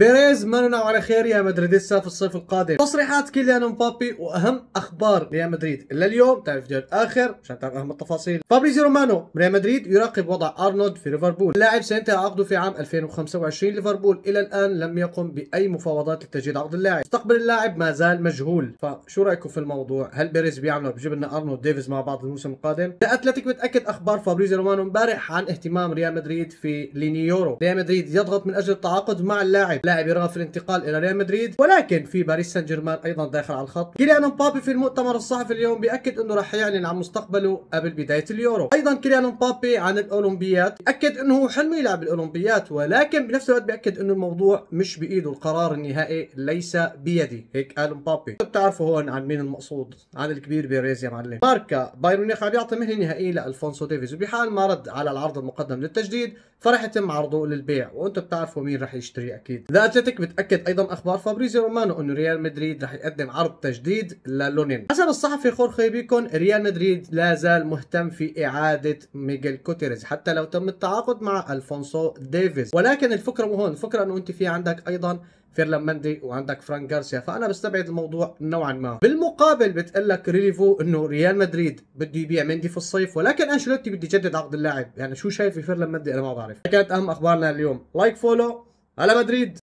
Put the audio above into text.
بيريز ما نعم على خير يا مدريدسا في الصيف القادم تصريحات كيليان مبابي واهم اخبار ريال مدريد الا اليوم تعرف جد اخر عشان تعرف اهم التفاصيل فابريزي رومانو ريال مدريد يراقب وضع ارنولد في ليفربول اللاعب سينتهي عقده في عام 2025 ليفربول الى الان لم يقم باي مفاوضات لتجديد عقد اللاعب مستقبل اللاعب ما زال مجهول فشو رايكم في الموضوع هل بيريز بيعمله بجيب لنا ارنولد ديفيز مع بعض الموسم القادم الاتلتيك متاكد اخبار فابريزي رومانو امبارح عن اهتمام ريال مدريد في لينيورو ريال مدريد يضغط من اجل التعاقد مع اللاعب لاعب يرغب في الانتقال الى ريال مدريد ولكن في باريس سان جيرمان ايضا داخل على الخط كيليان مبابي في المؤتمر الصحفي اليوم بياكد انه راح يعلن عن مستقبله قبل بدايه اليورو ايضا كيليان مبابي عن الاولمبيات اكد انه حلمه يلعب الاولمبيات ولكن بنفس الوقت بياكد انه الموضوع مش بايده القرار النهائي ليس بيدي هيك قال مبابي طيب، بتعرفوا هون عن مين المقصود عن الكبير بيريز يا معلم ماركا بايرن ميونخ عم يعطي مهنه نهائيه لالفونسو ديفيز وبحال ما رد على العرض المقدم للتجديد فرح يتم عرضه للبيع وانتم بتعرفوا مين راح يشتري اكيد ذا اتلتيك بتأكد أيضا أخبار فابريزيو رومانو أنه ريال مدريد رح يقدم عرض تجديد للونين حسب الصحفي خورخي بيكون ريال مدريد لا زال مهتم في إعادة ميغيل كوتيريز حتى لو تم التعاقد مع ألفونسو ديفيز ولكن الفكرة مو هون الفكرة أنه أنت في عندك أيضا فيرلان مندي وعندك فرانك غارسيا فانا بستبعد الموضوع نوعا ما بالمقابل بتقول لك ريليفو انه ريال مدريد بده يبيع مندي في الصيف ولكن انشيلوتي بده يجدد عقد اللاعب يعني شو شايف في فيرلان مندي انا ما بعرف كانت اهم اخبارنا اليوم لايك فولو على مدريد